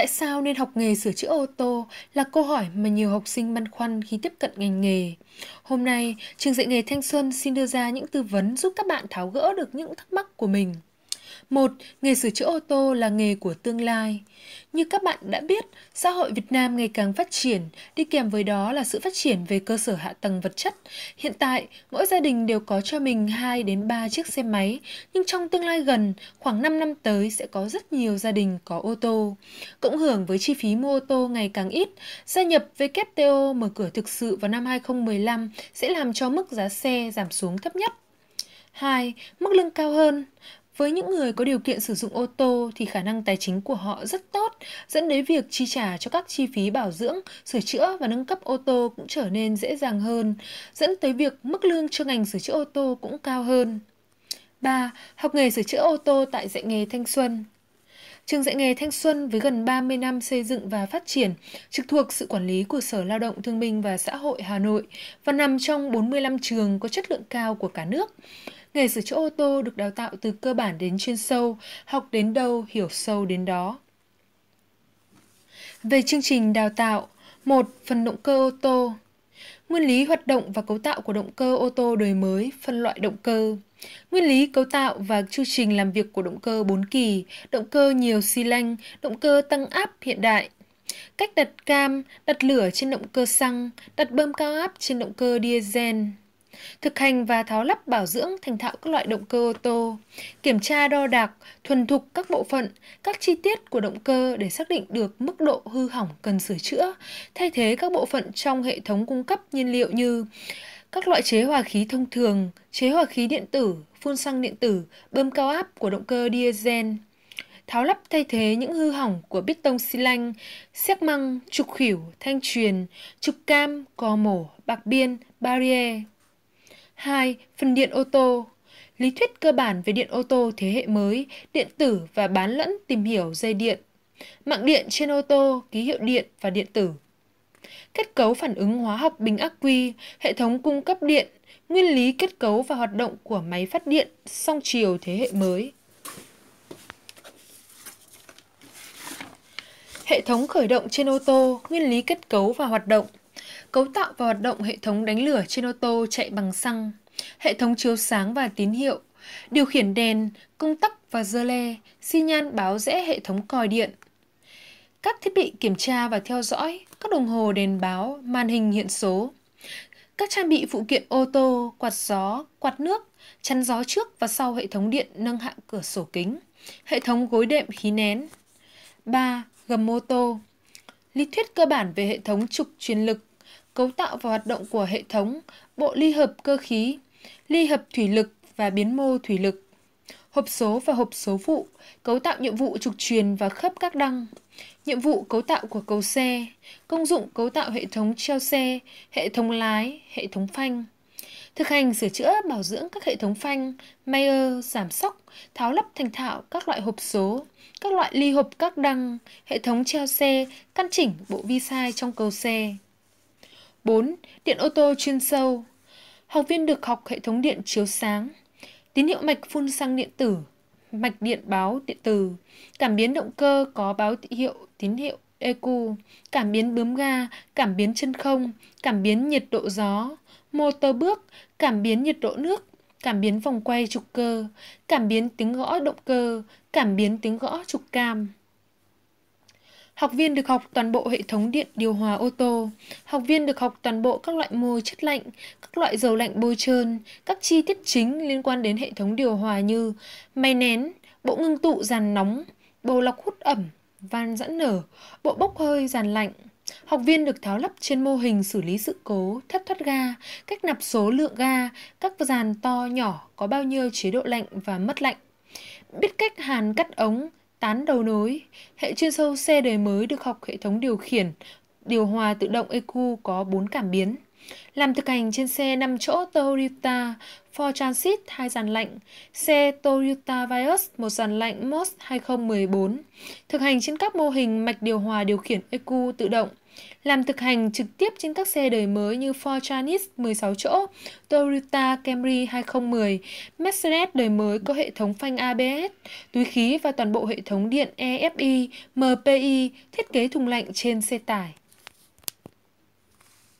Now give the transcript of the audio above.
Tại sao nên học nghề sửa chữa ô tô là câu hỏi mà nhiều học sinh băn khoăn khi tiếp cận ngành nghề. Hôm nay, trường dạy nghề Thanh Xuân xin đưa ra những tư vấn giúp các bạn tháo gỡ được những thắc mắc của mình. Một, nghề sửa chữa ô tô là nghề của tương lai. Như các bạn đã biết, xã hội Việt Nam ngày càng phát triển, đi kèm với đó là sự phát triển về cơ sở hạ tầng vật chất. Hiện tại, mỗi gia đình đều có cho mình 2 đến 3 chiếc xe máy, nhưng trong tương lai gần, khoảng 5 năm tới sẽ có rất nhiều gia đình có ô tô. Cộng hưởng với chi phí mua ô tô ngày càng ít, gia nhập WTO mở cửa thực sự vào năm 2015 sẽ làm cho mức giá xe giảm xuống thấp nhất. 2. Mức lương cao hơn. Với những người có điều kiện sử dụng ô tô thì khả năng tài chính của họ rất tốt, dẫn đến việc chi trả cho các chi phí bảo dưỡng, sửa chữa và nâng cấp ô tô cũng trở nên dễ dàng hơn, dẫn tới việc mức lương cho ngành sửa chữa ô tô cũng cao hơn. 3. Học nghề sửa chữa ô tô tại dạy nghề Thanh Xuân Trường dạy nghề Thanh Xuân với gần 30 năm xây dựng và phát triển, trực thuộc sự quản lý của Sở Lao động Thương minh và Xã hội Hà Nội và nằm trong 45 trường có chất lượng cao của cả nước. Nghề sửa chữa ô tô được đào tạo từ cơ bản đến chuyên sâu, học đến đâu, hiểu sâu đến đó. Về chương trình đào tạo, một Phần động cơ ô tô Nguyên lý hoạt động và cấu tạo của động cơ ô tô đời mới, phân loại động cơ. Nguyên lý cấu tạo và chu trình làm việc của động cơ 4 kỳ, động cơ nhiều xi lanh, động cơ tăng áp hiện đại. Cách đặt cam, đặt lửa trên động cơ xăng, đặt bơm cao áp trên động cơ diesel thực hành và tháo lắp bảo dưỡng thành thạo các loại động cơ ô tô, kiểm tra đo đạc, thuần thục các bộ phận, các chi tiết của động cơ để xác định được mức độ hư hỏng cần sửa chữa, thay thế các bộ phận trong hệ thống cung cấp nhiên liệu như các loại chế hòa khí thông thường, chế hòa khí điện tử, phun xăng điện tử, bơm cao áp của động cơ diesel, tháo lắp thay thế những hư hỏng của bít tông xi lanh, xéc măng, trục khỉu, thanh truyền, trục cam, cò mổ, bạc biên, barrier. 2. Phần điện ô tô Lý thuyết cơ bản về điện ô tô thế hệ mới, điện tử và bán lẫn tìm hiểu dây điện. Mạng điện trên ô tô, ký hiệu điện và điện tử. Kết cấu phản ứng hóa học bình ắc quy, hệ thống cung cấp điện, nguyên lý kết cấu và hoạt động của máy phát điện song chiều thế hệ mới. Hệ thống khởi động trên ô tô, nguyên lý kết cấu và hoạt động cấu tạo và hoạt động hệ thống đánh lửa trên ô tô chạy bằng xăng, hệ thống chiếu sáng và tín hiệu, điều khiển đèn, công tắc và dơ le, xi nhan báo rẽ hệ thống còi điện. Các thiết bị kiểm tra và theo dõi, các đồng hồ đèn báo, màn hình hiện số. Các trang bị phụ kiện ô tô, quạt gió, quạt nước, chắn gió trước và sau hệ thống điện nâng hạ cửa sổ kính, hệ thống gối đệm khí nén. 3. Gầm ô tô Lý thuyết cơ bản về hệ thống trục truyền lực cấu tạo và hoạt động của hệ thống, bộ ly hợp cơ khí, ly hợp thủy lực và biến mô thủy lực, hộp số và hộp số phụ, cấu tạo nhiệm vụ trục truyền và khớp các đăng, nhiệm vụ cấu tạo của cầu xe, công dụng cấu tạo hệ thống treo xe, hệ thống lái, hệ thống phanh. Thực hành sửa chữa bảo dưỡng các hệ thống phanh, mayer, giảm sóc, tháo lắp thành thạo các loại hộp số, các loại ly hộp các đăng, hệ thống treo xe, căn chỉnh bộ vi sai trong cầu xe. 4. Điện ô tô chuyên sâu Học viên được học hệ thống điện chiếu sáng, tín hiệu mạch phun xăng điện tử, mạch điện báo điện tử, cảm biến động cơ có báo hiệu tín hiệu ecu cảm biến bướm ga, cảm biến chân không, cảm biến nhiệt độ gió, motor bước, cảm biến nhiệt độ nước, cảm biến vòng quay trục cơ, cảm biến tiếng gõ động cơ, cảm biến tiếng gõ trục cam. Học viên được học toàn bộ hệ thống điện điều hòa ô tô. Học viên được học toàn bộ các loại môi chất lạnh, các loại dầu lạnh bôi trơn, các chi tiết chính liên quan đến hệ thống điều hòa như máy nén, bộ ngưng tụ giàn nóng, bộ lọc hút ẩm, van giãn nở, bộ bốc hơi giàn lạnh. Học viên được tháo lắp trên mô hình xử lý sự cố, thất thoát ga, cách nạp số lượng ga, các dàn to nhỏ có bao nhiêu chế độ lạnh và mất lạnh. Biết cách hàn cắt ống, Tán đầu nối, hệ chuyên sâu xe đời mới được học hệ thống điều khiển, điều hòa tự động EQ có 4 cảm biến. Làm thực hành trên xe 5 chỗ Toyota Ford Transit 2 dàn lạnh, xe Toyota Vios 1 dàn lạnh MOS 2014. Thực hành trên các mô hình mạch điều hòa điều khiển EQ tự động. Làm thực hành trực tiếp trên các xe đời mới như Ford Transit 16 chỗ, Toyota Camry 2010, Mercedes đời mới có hệ thống phanh ABS, túi khí và toàn bộ hệ thống điện EFI, MPI, thiết kế thùng lạnh trên xe tải.